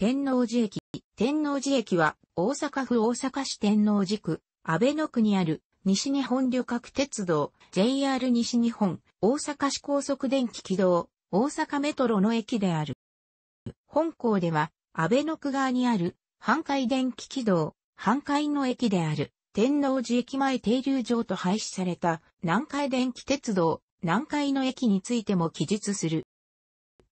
天王寺駅。天王寺駅は大阪府大阪市天王寺区、安倍野区にある西日本旅客鉄道 JR 西日本大阪市高速電気軌道大阪メトロの駅である。本校では安倍野区側にある阪海電気軌道阪海の駅である天王寺駅前停留場と廃止された南海電気鉄道南海の駅についても記述する。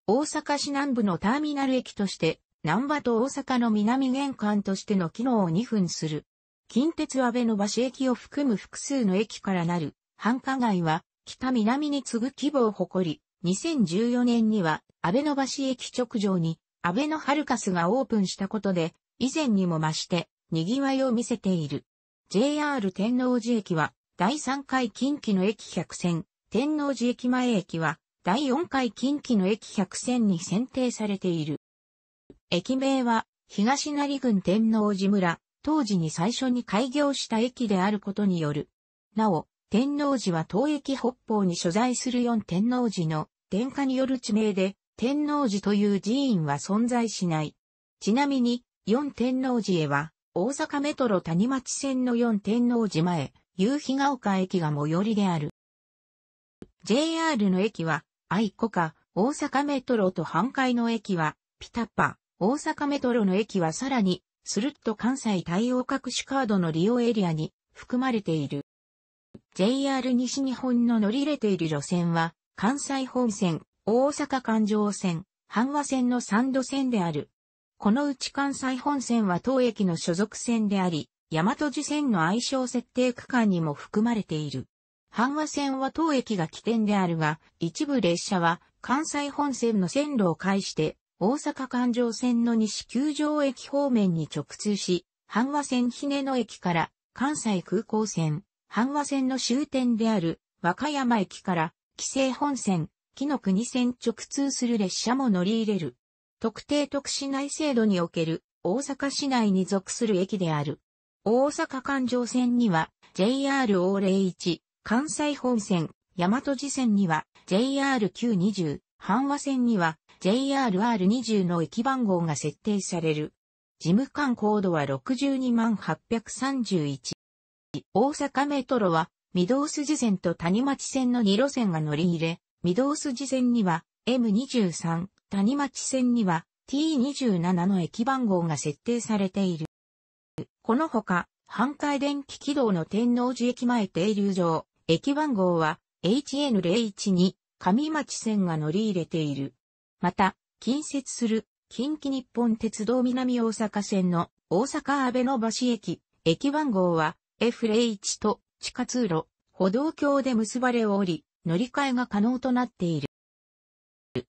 大阪市南部のターミナル駅として南波と大阪の南玄関としての機能を2分する。近鉄安倍の橋駅を含む複数の駅からなる繁華街は北南に次ぐ規模を誇り、2014年には安倍の橋駅直上に安倍のハルカスがオープンしたことで、以前にも増して賑わいを見せている。JR 天王寺駅は第3回近畿の駅100線、天王寺駅前駅は第4回近畿の駅100線に選定されている。駅名は、東成郡天王寺村、当時に最初に開業した駅であることによる。なお、天王寺は東駅北方に所在する四天王寺の殿下による地名で、天王寺という寺院は存在しない。ちなみに、四天王寺へは、大阪メトロ谷町線の四天王寺前、夕日が丘駅が最寄りである。JR の駅は、愛子か、大阪メトロと半海の駅は、ピタパ、大阪メトロの駅はさらに、スルッと関西対応各種カードの利用エリアに含まれている。JR 西日本の乗り入れている路線は、関西本線、大阪環状線、阪和線の3路線である。このうち関西本線は当駅の所属線であり、大和寺線の愛称設定区間にも含まれている。阪和線は当駅が起点であるが、一部列車は関西本線の線路を介して大阪環状線の西九条駅方面に直通し、阪和線ね野駅から関西空港線、阪和線の終点である和歌山駅から紀勢本線、紀の国線直通する列車も乗り入れる。特定特市内制度における大阪市内に属する駅である。大阪環状線には JR 大01、関西本線、大和寺線には JR920、阪和線には JRR20 の駅番号が設定される。事務官コードは62831。大阪メトロは、御堂筋線と谷町線の2路線が乗り入れ、御堂筋線には M23、谷町線には T27 の駅番号が設定されている。このほか、半海電気軌道の天王寺駅前停留場、駅番号は HN012、上町線が乗り入れている。また、近接する近畿日本鉄道南大阪線の大阪阿部の橋駅、駅番号は F01 と地下通路、歩道橋で結ばれおり、乗り換えが可能となっている。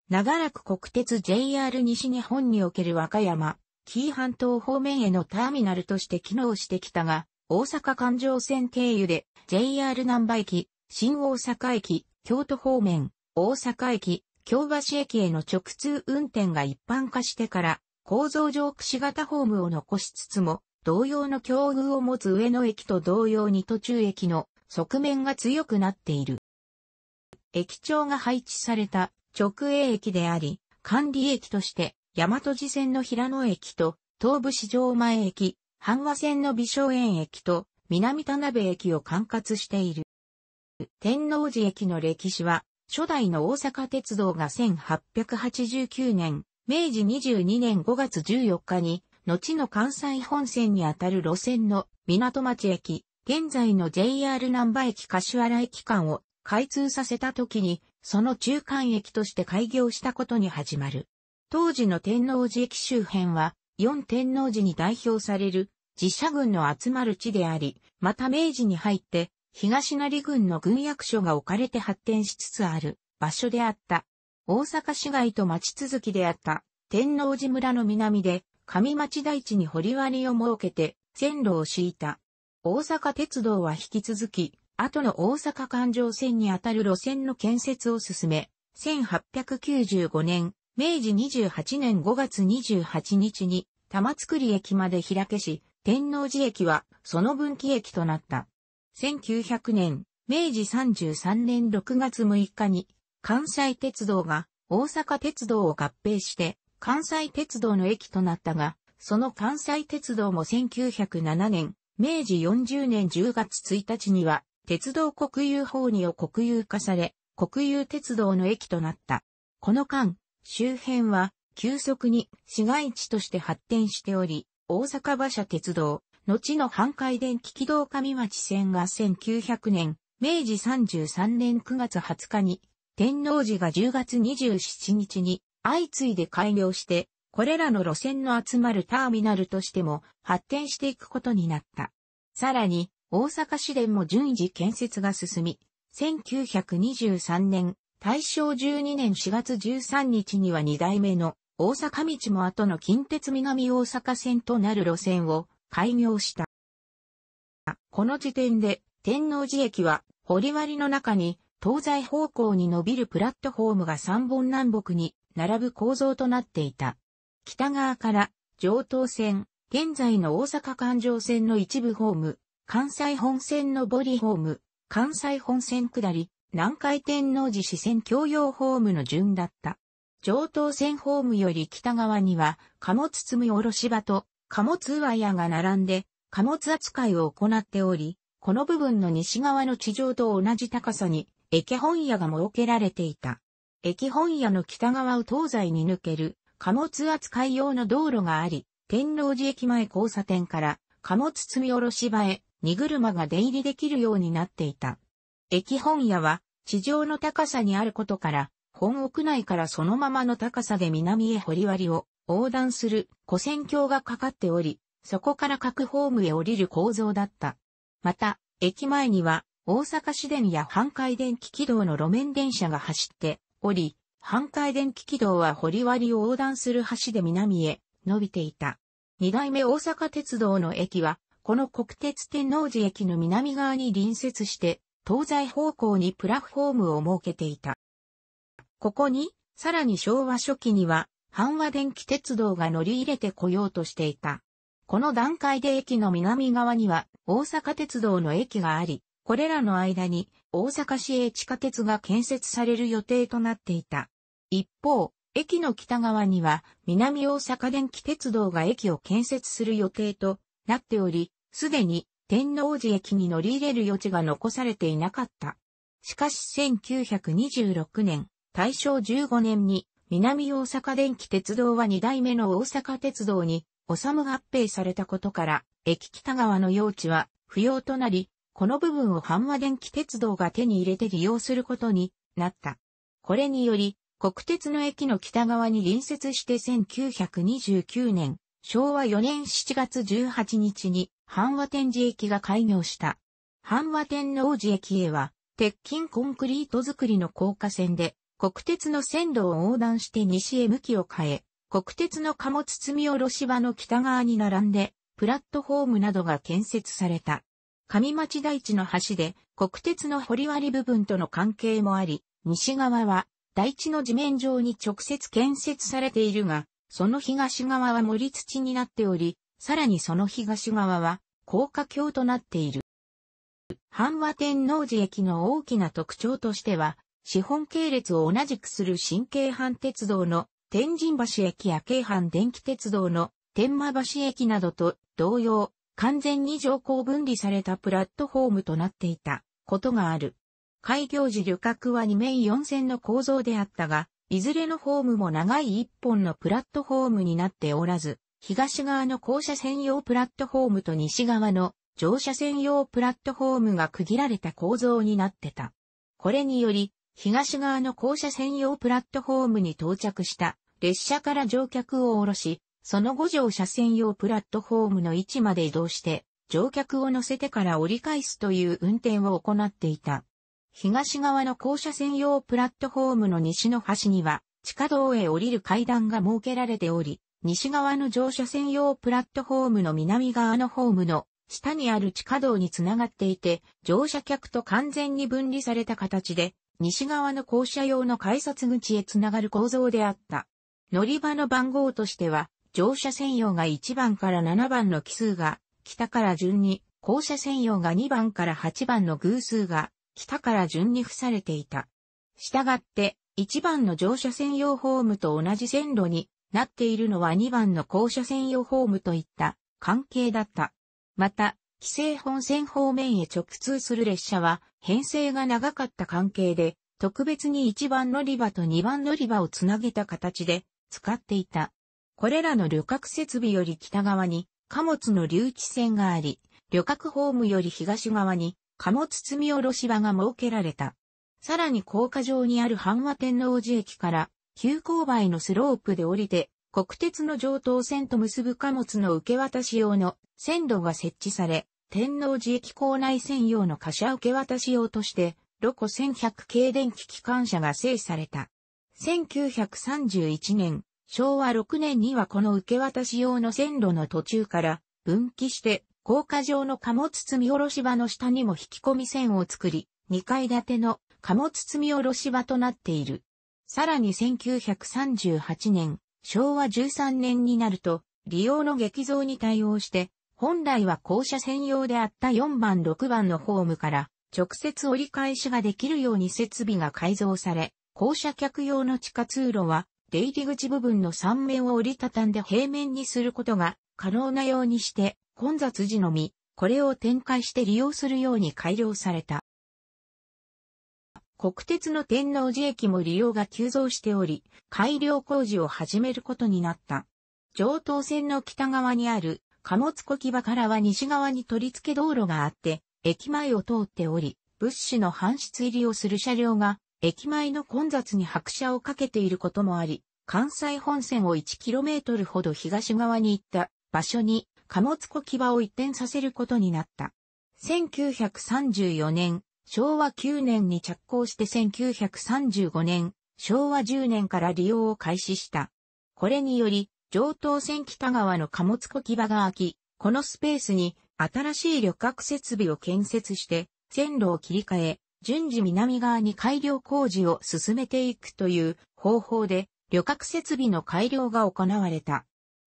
長らく国鉄 JR 西日本における和歌山、紀伊半島方面へのターミナルとして機能してきたが、大阪環状線経由で JR 南波駅、新大阪駅、京都方面、大阪駅、京橋駅への直通運転が一般化してから、構造上串型ホームを残しつつも、同様の境遇を持つ上野駅と同様に途中駅の側面が強くなっている。駅長が配置された直営駅であり、管理駅として大和路線の平野駅と東武市場前駅、阪和線の美少園駅と南田辺駅を管轄している。天王寺駅の歴史は初代の大阪鉄道が1889年、明治22年5月14日に、後の関西本線にあたる路線の港町駅、現在の JR 南波駅柏原駅間を開通させた時に、その中間駅として開業したことに始まる。当時の天王寺駅周辺は、四天王寺に代表される自社軍の集まる地であり、また明治に入って東成郡の軍役所が置かれて発展しつつある場所であった。大阪市街と町続きであった天王寺村の南で上町大地に掘割を設けて線路を敷いた。大阪鉄道は引き続き、後の大阪環状線にあたる路線の建設を進め、1895年、明治28年5月28日に玉造駅まで開けし、天王寺駅はその分岐駅となった。1900年、明治33年6月6日に、関西鉄道が大阪鉄道を合併して、関西鉄道の駅となったが、その関西鉄道も1907年、明治40年10月1日には、鉄道国有法にを国有化され、国有鉄道の駅となった。この間、周辺は急速に市街地として発展しており、大阪馬車鉄道、後の半海電気軌道上町線が1900年、明治33年9月20日に、天王寺が10月27日に相次いで開業して、これらの路線の集まるターミナルとしても発展していくことになった。さらに、大阪市電も順次建設が進み、1923年、大正12年4月13日には2代目の大阪道も後の近鉄南大阪線となる路線を開業した。この時点で、天王寺駅は、堀割の中に、東西方向に伸びるプラットフォームが三本南北に並ぶ構造となっていた。北側から上東線、現在の大阪環状線の一部ホーム、関西本線のボリホーム、関西本線下り、南海天王寺支線共用ホームの順だった。上東線ホームより北側には、貨物積み卸場と貨物イヤが並んで、貨物扱いを行っており、この部分の西側の地上と同じ高さに、駅本屋が設けられていた。駅本屋の北側を東西に抜ける、貨物扱い用の道路があり、天王寺駅前交差点から、貨物積み下ろし場へ、荷車が出入りできるようになっていた。駅本屋は、地上の高さにあることから、本屋内からそのままの高さで南へ掘り割りを横断する古線橋がかかっており、そこから各ホームへ降りる構造だった。また、駅前には大阪市電や阪海電気軌道の路面電車が走っており、阪海電気軌道は堀割を横断する橋で南へ伸びていた。二代目大阪鉄道の駅は、この国鉄天王寺駅の南側に隣接して、東西方向にプラフォームを設けていた。ここに、さらに昭和初期には、阪和電気鉄道が乗り入れてこようとしていた。この段階で駅の南側には大阪鉄道の駅があり、これらの間に大阪市営地下鉄が建設される予定となっていた。一方、駅の北側には南大阪電気鉄道が駅を建設する予定となっており、すでに天王寺駅に乗り入れる余地が残されていなかった。しかし1926年、大正15年に南大阪電気鉄道は2代目の大阪鉄道に、おさむ合併されたことから、駅北側の用地は不要となり、この部分を阪和電気鉄道が手に入れて利用することになった。これにより、国鉄の駅の北側に隣接して1929年、昭和4年7月18日に、阪和天寺駅が開業した。半和天王寺駅へは、鉄筋コンクリート造りの高架線で、国鉄の線路を横断して西へ向きを変え、国鉄の貨物積み下ろし場の北側に並んで、プラットフォームなどが建設された。上町台地の橋で国鉄の掘割部分との関係もあり、西側は台地の地面上に直接建設されているが、その東側は森土になっており、さらにその東側は高架橋となっている。阪和天王寺駅の大きな特徴としては、資本系列を同じくする新京阪鉄道の天神橋駅や京阪電気鉄道の天満橋駅などと同様、完全に乗降分離されたプラットフォームとなっていたことがある。開業時旅客は2面4線の構造であったが、いずれのホームも長い1本のプラットフォームになっておらず、東側の校舎専用プラットフォームと西側の乗車専用プラットフォームが区切られた構造になってた。これにより、東側の校舎専用プラットフォームに到着した列車から乗客を降ろし、その後乗車専用プラットフォームの位置まで移動して、乗客を乗せてから折り返すという運転を行っていた。東側の校舎専用プラットフォームの西の端には、地下道へ降りる階段が設けられており、西側の乗車専用プラットフォームの南側のホームの下にある地下道につながっていて、乗車客と完全に分離された形で、西側の校舎用の改札口へつながる構造であった。乗り場の番号としては、乗車専用が1番から7番の奇数が、北から順に、校舎専用が2番から8番の偶数が、北から順に付されていた。したがって、1番の乗車専用ホームと同じ線路になっているのは2番の校舎専用ホームといった関係だった。また、規制本線方面へ直通する列車は編成が長かった関係で、特別に1番乗り場と2番乗り場をつなげた形で使っていた。これらの旅客設備より北側に貨物の留置線があり、旅客ホームより東側に貨物積み下ろし場が設けられた。さらに高架上にある阪和天王寺駅から急勾配のスロープで降りて国鉄の上等線と結ぶ貨物の受け渡し用の線路が設置され、天皇寺駅構内専用の貨車受け渡し用として、ロコ1100系電気機関車が制された。1931年、昭和6年にはこの受け渡し用の線路の途中から分岐して、高架上の貨物積み下ろし場の下にも引き込み線を作り、2階建ての貨物積み下ろし場となっている。さらに1938年、昭和13年になると、利用の激増に対応して、本来は校舎専用であった4番6番のホームから直接折り返しができるように設備が改造され、校舎客用の地下通路は出入り口部分の3面を折りたたんで平面にすることが可能なようにして混雑時のみ、これを展開して利用するように改良された。国鉄の天王寺駅も利用が急増しており、改良工事を始めることになった。上東線の北側にある貨物小木場からは西側に取り付け道路があって、駅前を通っており、物資の搬出入りをする車両が、駅前の混雑に拍車をかけていることもあり、関西本線を 1km ほど東側に行った場所に、貨物小木場を移転させることになった。1934年、昭和9年に着工して1935年、昭和10年から利用を開始した。これにより、上等線北側の貨物小木場が空き、このスペースに新しい旅客設備を建設して線路を切り替え、順次南側に改良工事を進めていくという方法で旅客設備の改良が行われた。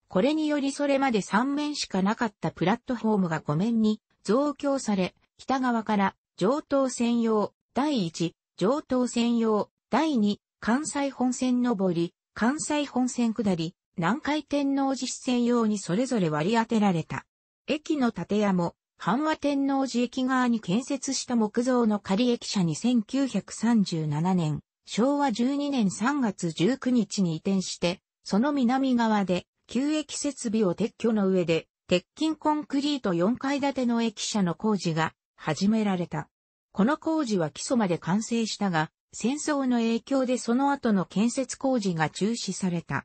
これによりそれまで3面しかなかったプラットフォームが5面に増強され、北側から上等専用第1、上等専用第2、関西本線上り、関西本線下り、南海天皇寺支線用にそれぞれ割り当てられた。駅の建屋も、阪和天皇寺駅側に建設した木造の仮駅舎に1937年、昭和12年3月19日に移転して、その南側で、旧駅設備を撤去の上で、鉄筋コンクリート4階建ての駅舎の工事が始められた。この工事は基礎まで完成したが、戦争の影響でその後の建設工事が中止された。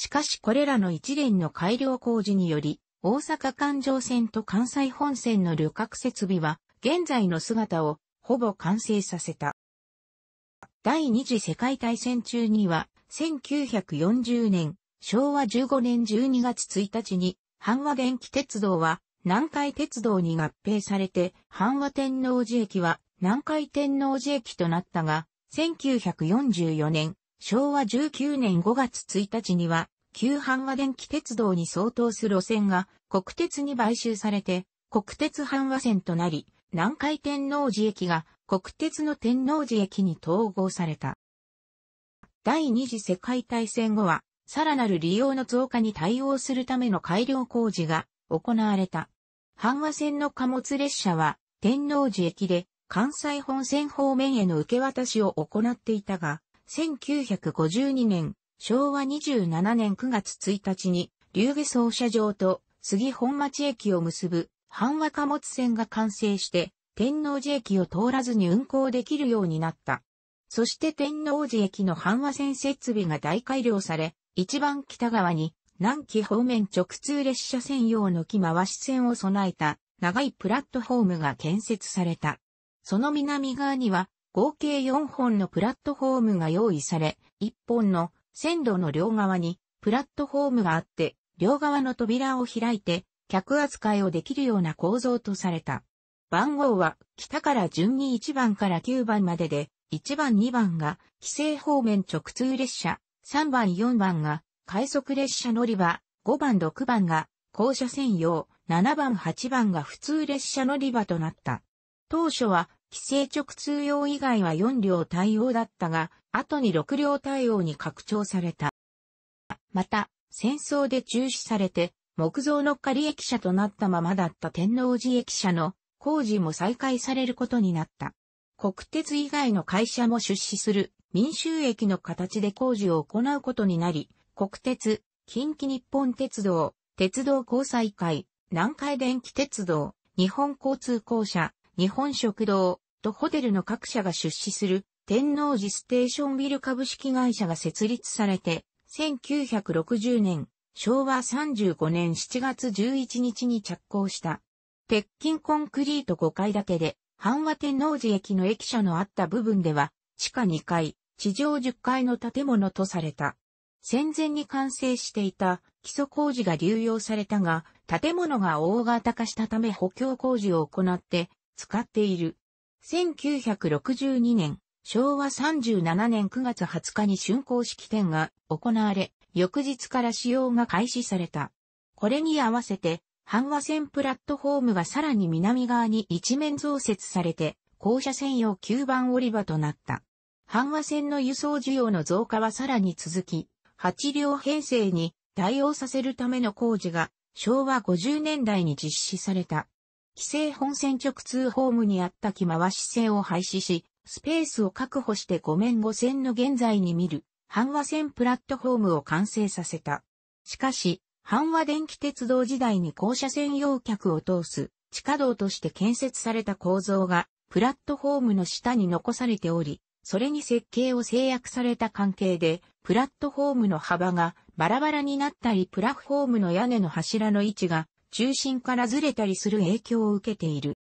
しかしこれらの一連の改良工事により、大阪環状線と関西本線の旅客設備は、現在の姿をほぼ完成させた。第二次世界大戦中には、1940年、昭和15年12月1日に、阪和電気鉄道は南海鉄道に合併されて、阪和天王寺駅は南海天王寺駅となったが、1944年、昭和19年5月1日には、旧阪和電気鉄道に相当する路線が国鉄に買収されて、国鉄阪和線となり、南海天王寺駅が国鉄の天王寺駅に統合された。第二次世界大戦後は、さらなる利用の増加に対応するための改良工事が行われた。阪和線の貨物列車は天王寺駅で関西本線方面への受け渡しを行っていたが、1952年、昭和27年9月1日に、竜下操車場と杉本町駅を結ぶ阪和貨物線が完成して、天王寺駅を通らずに運行できるようになった。そして天王寺駅の阪和線設備が大改良され、一番北側に南紀方面直通列車専用の木回し線を備えた長いプラットフォームが建設された。その南側には合計4本のプラットフォームが用意され、1本の線路の両側にプラットフォームがあって、両側の扉を開いて客扱いをできるような構造とされた。番号は北から順に1番から9番までで、1番2番が規制方面直通列車、3番4番が快速列車乗り場、5番6番が校舎専用、7番8番が普通列車乗り場となった。当初は規制直通用以外は4両対応だったが、後に6両対応に拡張された。また、戦争で中止されて、木造の仮駅舎となったままだった天王寺駅舎の工事も再開されることになった。国鉄以外の会社も出資する民衆駅の形で工事を行うことになり、国鉄、近畿日本鉄道、鉄道交際会、南海電気鉄道、日本交通公社、日本食堂とホテルの各社が出資する天王寺ステーションビル株式会社が設立されて、1960年、昭和35年7月11日に着工した。鉄筋コンクリート5階建てで、阪和天王寺駅の駅舎のあった部分では、地下2階、地上10階の建物とされた。戦前に完成していた基礎工事が流用されたが、建物が大型化したため補強工事を行って、使っている。1962年、昭和37年9月20日に竣工式典が行われ、翌日から使用が開始された。これに合わせて、阪和線プラットフォームがさらに南側に一面増設されて、校舎専用9番降り場となった。阪和線の輸送需要の増加はさらに続き、8両編成に対応させるための工事が昭和50年代に実施された。規制本線直通ホームにあった木回し線を廃止し、スペースを確保して5面5線の現在に見る、阪和線プラットフォームを完成させた。しかし、阪和電気鉄道時代に校舎専用客を通す地下道として建設された構造がプラットフォームの下に残されており、それに設計を制約された関係で、プラットフォームの幅がバラバラになったりプラットフォームの屋根の柱の位置が中心からずれたりする影響を受けている。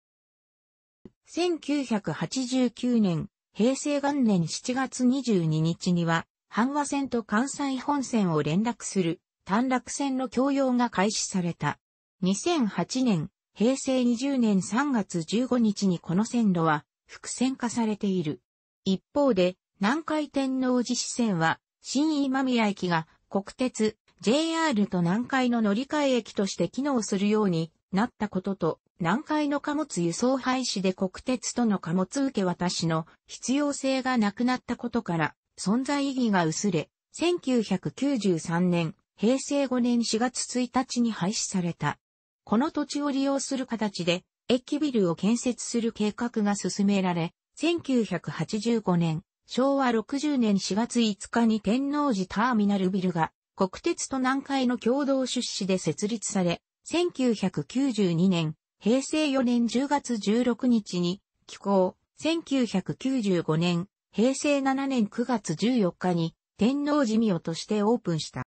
1989年、平成元年7月22日には、阪和線と関西本線を連絡する短絡線の供用が開始された。2008年、平成20年3月15日にこの線路は複線化されている。一方で、南海天王寺支線は、新今宮駅が国鉄、JR と南海の乗り換え駅として機能するようになったことと、南海の貨物輸送廃止で国鉄との貨物受け渡しの必要性がなくなったことから、存在意義が薄れ、1993年、平成5年4月1日に廃止された。この土地を利用する形で、駅ビルを建設する計画が進められ、1985年、昭和60年4月5日に天王寺ターミナルビルが国鉄と南海の共同出資で設立され、1992年、平成4年10月16日に寄港、1995年、平成7年9月14日に天王寺宮としてオープンした。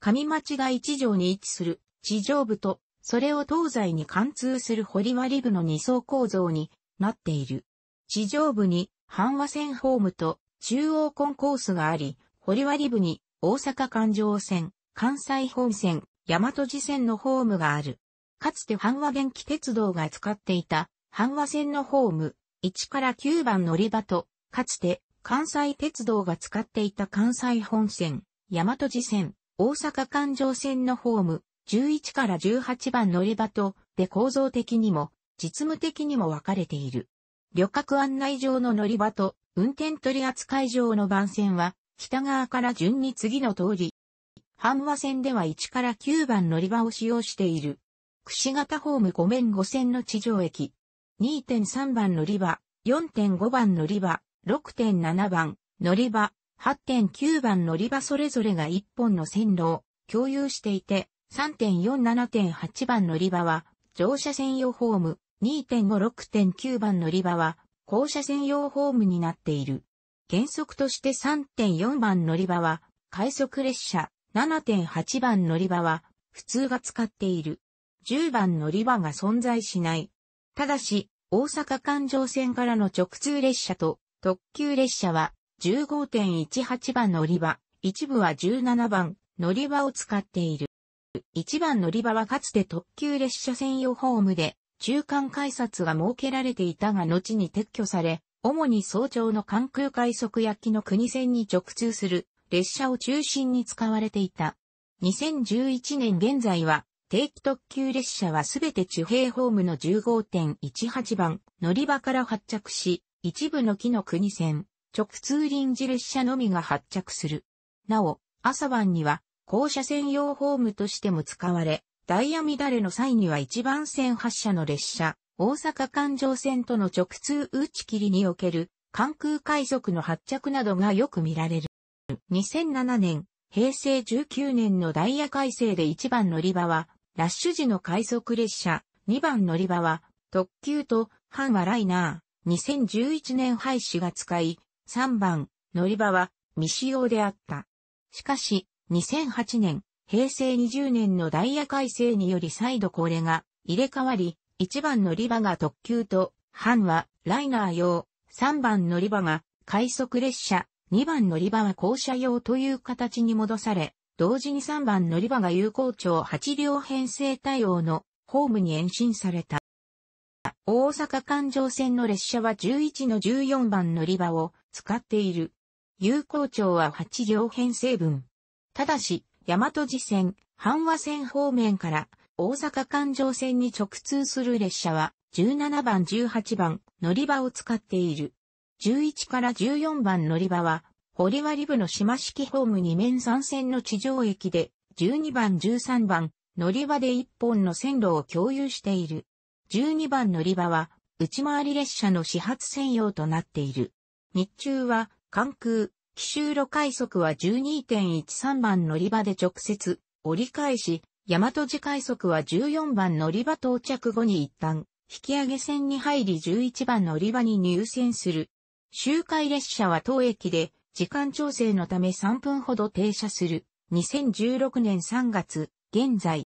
上町が一条に位置する地上部と、それを東西に貫通する堀割部の二層構造になっている。地上部に阪和線ホームと中央コンコースがあり、堀割部に大阪環状線、関西本線、大和寺線のホームがある。かつて阪和元気鉄道が使っていた阪和線のホーム、1から9番乗り場と、かつて関西鉄道が使っていた関西本線、大和寺線、大阪環状線のホーム、11から18番乗り場と、で構造的にも、実務的にも分かれている。旅客案内場の乗り場と運転取扱場の番線は北側から順に次の通り。阪和線では1から9番乗り場を使用している。串形ホーム5面5線の地上駅。2.3番乗り場、4.5番乗り場、6.7番乗り場、8.9番乗り場それぞれが1本の線路を共有していて、3.4、7.8番乗り場は乗車専用ホーム、2.56.9番乗り場は、校車専用ホームになっている。原則として3.4番乗り場は、快速列車、7.8番乗り場は、普通が使っている。10番乗り場が存在しない。ただし、大阪環状線からの直通列車と特急列車は15.18番乗り場、一部は17番乗り場を使っている。1番乗り場はかつて特急列車専用ホームで中間改札が設けられていたが後に撤去され、主に早朝の関空快速焼きの国線に直通する列車を中心に使われていた。2011年現在は、定期特急列車はすべて地平ホームの15.18番乗り場から発着し、一部の木の国線、直通臨時列車のみが発着する。なお、朝晩には、校車専用ホームとしても使われ、ダイヤ乱れの際には一番線発車の列車、大阪環状線との直通打ち切りにおける関空海賊の発着などがよく見られる。2007年、平成19年のダイヤ改正で1番乗り場は、ラッシュ時の快速列車、2番乗り場は、特急と、半はライナー、2011年廃止が使い、3番乗り場は未使用であった。しかし、2008年、平成20年のダイヤ改正により再度これが入れ替わり、1番乗り場が特急と、半はライナー用、3番乗り場が快速列車、2番乗り場は校舎用という形に戻され、同時に3番乗り場が有効庁8両編成対応のホームに延伸された。大阪環状線の列車は11の14番乗り場を使っている。有効庁は8両編成分。ただし、大和寺線、阪和線方面から大阪環状線に直通する列車は17番18番乗り場を使っている。11から14番乗り場は堀割部の島式ホーム2面3線の地上駅で12番13番乗り場で1本の線路を共有している。12番乗り場は内回り列車の始発専用となっている。日中は関空、奇襲路快速は12.13番乗り場で直接折り返し、大和寺快速は14番乗り場到着後に一旦引き上げ線に入り11番乗り場に入線する。周回列車は当駅で時間調整のため3分ほど停車する。2016年3月、現在。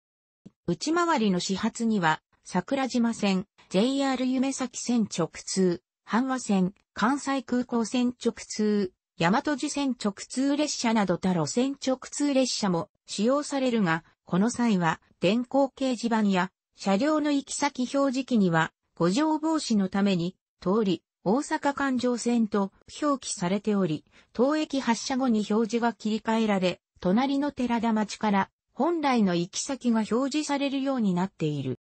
内回りの始発には、桜島線、JR 夢崎線直通、阪和線、関西空港線直通、大和路線直通列車など他路線直通列車も使用されるが、この際は電光掲示板や車両の行き先表示器には五条防止のために通り、大阪環状線と表記されており、当駅発車後に表示が切り替えられ、隣の寺田町から本来の行き先が表示されるようになっている。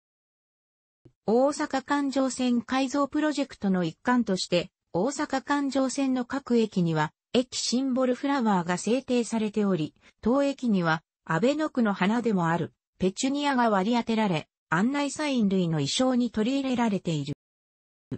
大阪環状線改造プロジェクトの一環として、大阪環状線の各駅には駅シンボルフラワーが制定されており、当駅には、安倍野区の花でもある、ペチュニアが割り当てられ、案内サイン類の衣装に取り入れられている。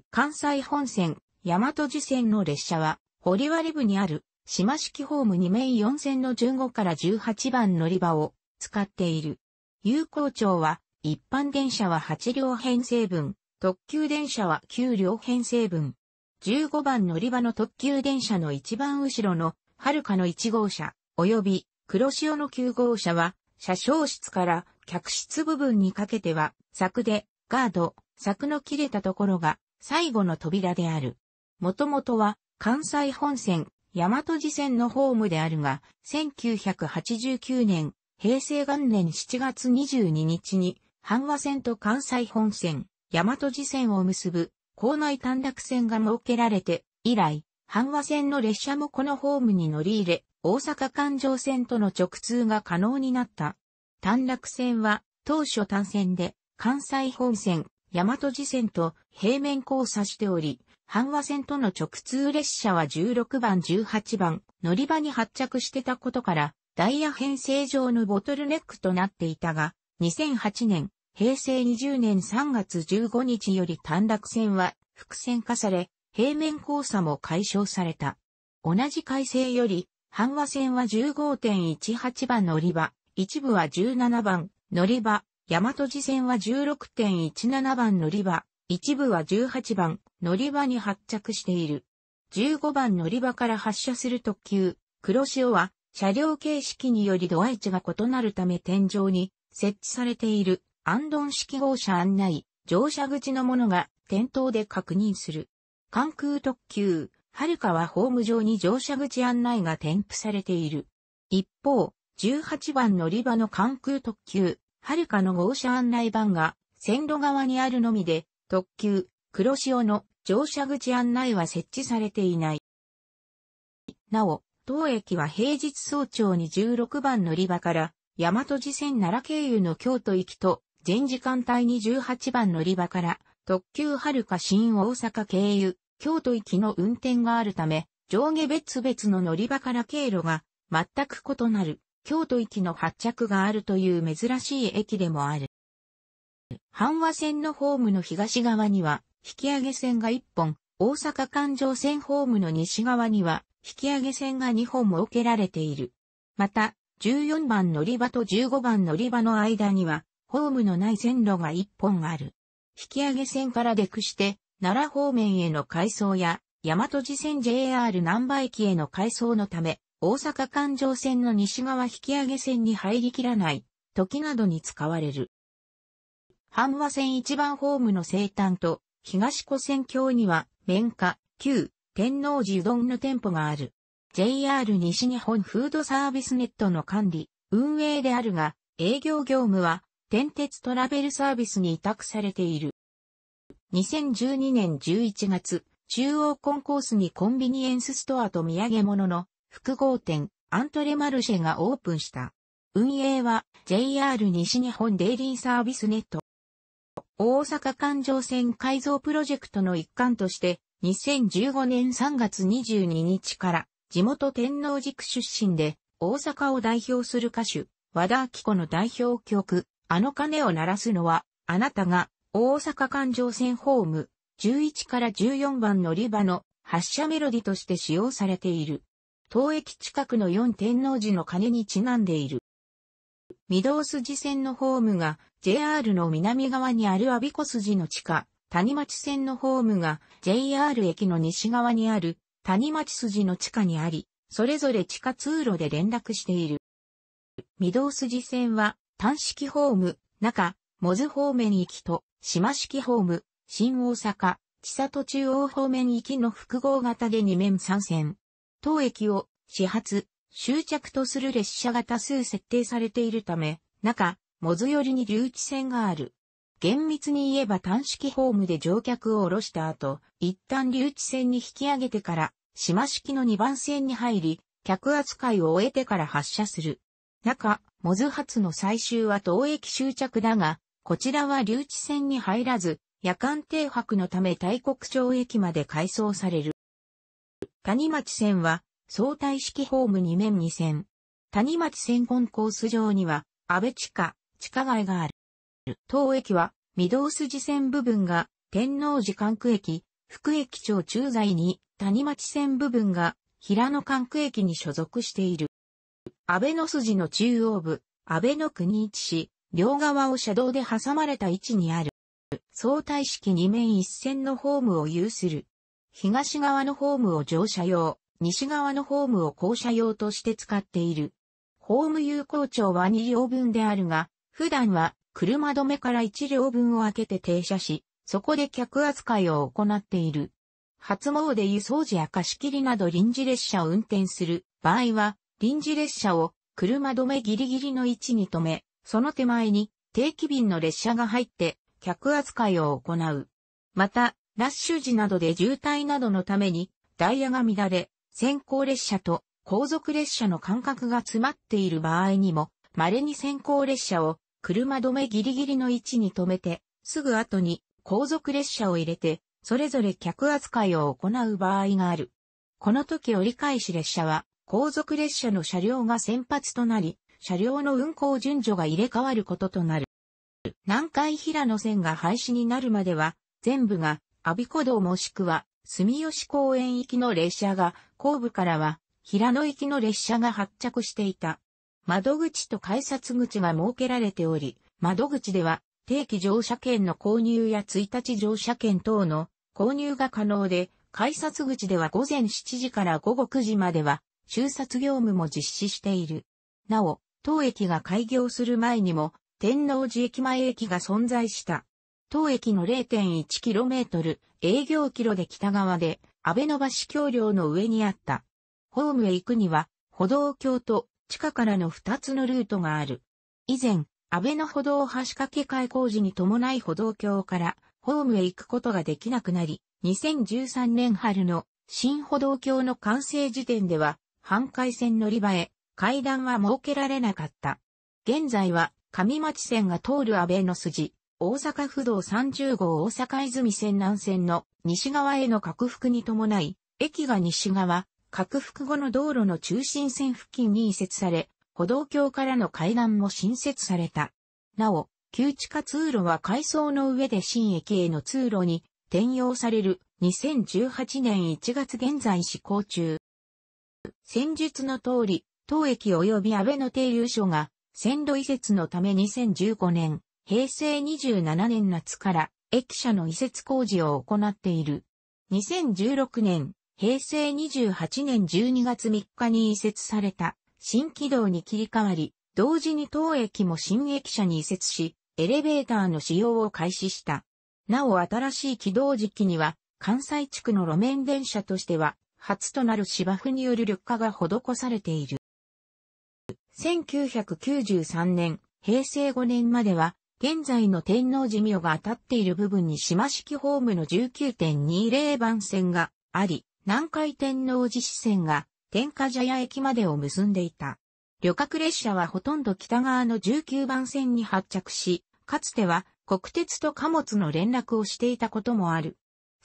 関西本線、大和路線の列車は、堀割部にある、島式ホーム2面4線の15から18番乗り場を使っている。有効町は、一般電車は8両編成分、特急電車は9両編成分、15番乗り場の特急電車の一番後ろの、はるかの1号車、及び黒潮の9号車は、車掌室から客室部分にかけては、柵で、ガード、柵の切れたところが、最後の扉である。もともとは、関西本線、大和寺線のホームであるが、1989年、平成元年7月22日に、阪和線と関西本線、大和寺線を結ぶ校内短絡線が設けられて、以来、阪和線の列車もこのホームに乗り入れ、大阪環状線との直通が可能になった。短絡線は、当初単線で、関西本線、大和路線と平面交差しており、阪和線との直通列車は16番18番、乗り場に発着してたことから、ダイヤ編成上のボトルネックとなっていたが、2008年、平成20年3月15日より短絡線は複線化され、平面交差も解消された。同じ改正より、半和線は15.18番乗り場、一部は17番乗り場、大和路線は16.17番乗り場、一部は18番乗り場に発着している。15番乗り場から発車する特急、黒潮は車両形式により度合い値が異なるため天井に設置されているアンドン式号車案内、乗車口のものが店頭で確認する。関空特急、はるかはホーム上に乗車口案内が添付されている。一方、18番乗り場の関空特急、はるかの号車案内板が線路側にあるのみで、特急、黒潮の乗車口案内は設置されていない。なお、当駅は平日早朝に16番乗り場から、大和路線奈良経由の京都行きと全時間帯に18番乗り場から特急はるか新大阪経由、京都行きの運転があるため、上下別々の乗り場から経路が全く異なる京都行きの発着があるという珍しい駅でもある。阪和線のホームの東側には引き上げ線が1本、大阪環状線ホームの西側には引き上げ線が2本設けられている。また、14番乗り場と15番乗り場の間にはホームのない線路が一本ある。引上げ線から出くして、奈良方面への改装や、大和路線 JR 南波駅への改装のため、大阪環状線の西側引上げ線に入りきらない、時などに使われる。阪和線一番ホームの西端と、東湖線橋には、綿花、旧、天王寺うどんの店舗がある。JR 西日本フードサービスネットの管理、運営であるが、営業業務は天鉄トラベルサービスに委託されている。2012年11月、中央コンコースにコンビニエンスストアと土産物の複合店アントレマルシェがオープンした。運営は JR 西日本デイリーサービスネット。大阪環状線改造プロジェクトの一環として2015年3月22日から地元天王寺区出身で大阪を代表する歌手和田明子の代表曲あの鐘を鳴らすのは、あなたが大阪環状線ホーム11から14番乗り場の発車メロディとして使用されている。当駅近くの四天王寺の鐘にちなんでいる。御堂筋線のホームが JR の南側にある阿鼻子筋の地下、谷町線のホームが JR 駅の西側にある谷町筋の地下にあり、それぞれ地下通路で連絡している。御堂筋線は単式ホーム、中、モズ方面行きと、島式ホーム、新大阪、千里中央方面行きの複合型で2面3線。当駅を、始発、終着とする列車が多数設定されているため、中、モズ寄りに留置線がある。厳密に言えば単式ホームで乗客を降ろした後、一旦留置線に引き上げてから、島式の2番線に入り、客扱いを終えてから発車する。中、モズ発の最終は東駅終着だが、こちらは留置線に入らず、夜間停泊のため大国町駅まで改装される。谷町線は相対式ホーム2面2線。谷町線コンコース上には安倍地下、地下街がある。東駅は御堂筋線部分が天王寺管区駅、福駅町駐在に谷町線部分が平野管区駅に所属している。安倍の筋の中央部、安倍の国一市、両側を車道で挟まれた位置にある。相対式2面一線のホームを有する。東側のホームを乗車用、西側のホームを降車用として使っている。ホーム有効長は2両分であるが、普段は車止めから1両分を開けて停車し、そこで客扱いを行っている。初詣輸送時や貸し切りなど臨時列車を運転する場合は、臨時列車を車止めギリギリの位置に止め、その手前に定期便の列車が入って客扱いを行う。また、ラッシュ時などで渋滞などのためにダイヤが乱れ、先行列車と後続列車の間隔が詰まっている場合にも、稀に先行列車を車止めギリギリの位置に止めて、すぐ後に後続列車を入れて、それぞれ客扱いを行う場合がある。この時折り返し列車は、後続列車の車両が先発となり、車両の運行順序が入れ替わることとなる。南海平野線が廃止になるまでは、全部が、阿鼻子道もしくは、住吉公園行きの列車が、後部からは、平野行きの列車が発着していた。窓口と改札口が設けられており、窓口では、定期乗車券の購入や1日乗車券等の購入が可能で、改札口では午前7時から午後9時までは中札業務も実施している。なお、当駅が開業する前にも、天王寺駅前駅が存在した。当駅の 0.1km 営業キロで北側で、安倍の橋橋梁の上にあった。ホームへ行くには、歩道橋と地下からの2つのルートがある。以前、安倍の歩道橋掛け替え工事に伴い歩道橋からホームへ行くことができなくなり、2013年春の新歩道橋の完成時点では半海線乗り場へ、階段は設けられなかった。現在は、上町線が通る安倍の筋、大阪府道30号大阪泉線南線の西側への拡幅に伴い、駅が西側、拡幅後の道路の中心線付近に移設され、歩道橋からの階段も新設された。なお、旧地下通路は階層の上で新駅への通路に転用される2018年1月現在施行中。戦術の通り、当駅及び安倍の停留所が、線路移設のため2015年、平成27年夏から駅舎の移設工事を行っている。2016年、平成28年12月3日に移設された新軌道に切り替わり、同時に当駅も新駅舎に移設し、エレベーターの使用を開始した。なお新しい軌道時期には、関西地区の路面電車としては初となる芝生による緑化が施されている。1993年、平成5年までは、現在の天皇寺名が当たっている部分に島式ホームの19.20番線があり、南海天皇寺支線が天下茶屋駅までを結んでいた。旅客列車はほとんど北側の19番線に発着し、かつては国鉄と貨物の連絡をしていたこともある。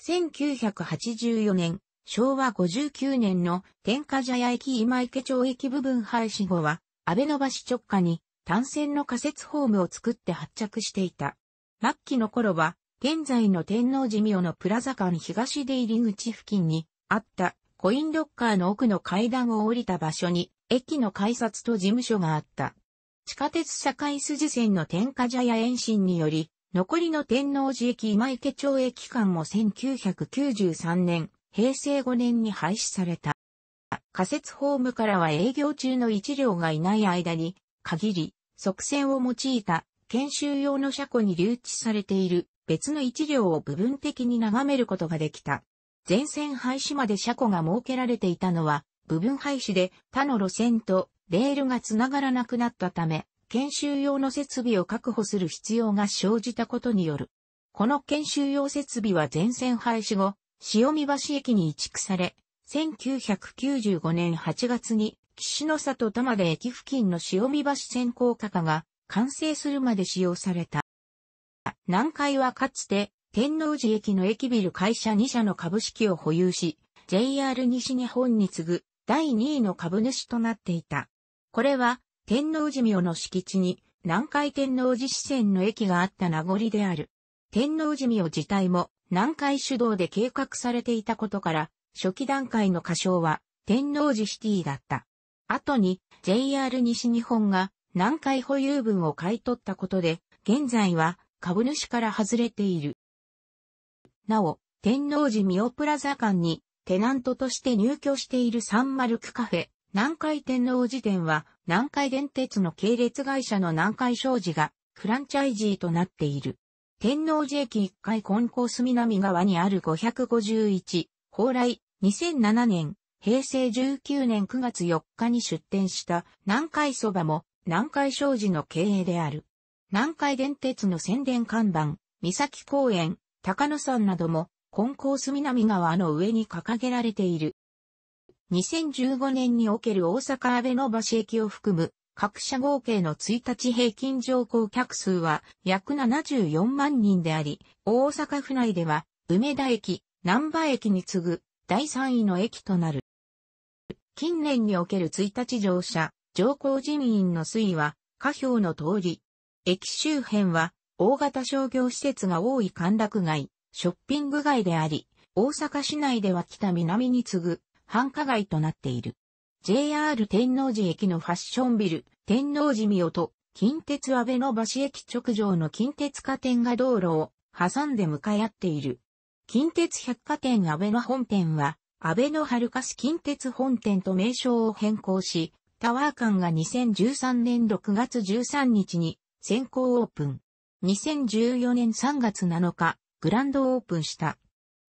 1984年、昭和59年の天下茶屋駅今池町駅部分廃止後は、安倍野橋直下に単線の仮設ホームを作って発着していた。末期の頃は、現在の天皇寺代のプラザ間東出入り口付近にあったコインロッカーの奥の階段を降りた場所に駅の改札と事務所があった。地下鉄社会筋線の天下茶屋延伸により、残りの天王寺駅今池町駅間も1993年平成5年に廃止された。仮設ホームからは営業中の1両がいない間に、限り、側線を用いた研修用の車庫に留置されている別の1両を部分的に眺めることができた。全線廃止まで車庫が設けられていたのは、部分廃止で他の路線とレールがつながらなくなったため、研修用の設備を確保する必要が生じたことによる。この研修用設備は全線廃止後、塩見橋駅に移築され、1995年8月に、岸の里玉で駅付近の塩見橋線高架化が完成するまで使用された。南海はかつて、天王寺駅の駅ビル会社2社の株式を保有し、JR 西日本に次ぐ第2位の株主となっていた。これは、天王寺明の敷地に南海天王寺支線の駅があった名残である。天王寺廟自体も南海主導で計画されていたことから、初期段階の仮称は天王寺シティだった。後に JR 西日本が南海保有分を買い取ったことで、現在は株主から外れている。なお、天王寺ミオプラザ館にテナントとして入居しているサンマルクカフェ、南海天王寺店は南海電鉄の系列会社の南海商事がフランチャイジーとなっている。天王寺駅1階コンコース南側にある551、蓬莱、2007年、平成19年9月4日に出店した南海そばも南海商事の経営である。南海電鉄の宣伝看板、三崎公園、高野山などもコンコース南側の上に掲げられている。2015年における大阪安倍の橋駅を含む各社合計の1日平均乗降客数は約74万人であり、大阪府内では梅田駅、南波駅に次ぐ第3位の駅となる。近年における1日乗車、乗降人員の推移は、下表の通り。駅周辺は、大型商業施設が多い歓楽街、ショッピング街であり、大阪市内では北南に次ぐ繁華街となっている。JR 天王寺駅のファッションビル、天王寺宮と、近鉄安倍の橋駅直上の近鉄家店が道路を挟んで向かい合っている。近鉄百貨店安倍の本店は、安倍の春し近鉄本店と名称を変更し、タワー館が2013年6月13日に先行オープン。2014年3月7日、グランドオープンした。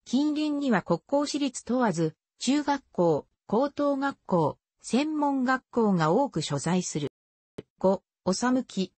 近隣には国交私立問わず、中学校、高等学校、専門学校が多く所在する。5、おさむき、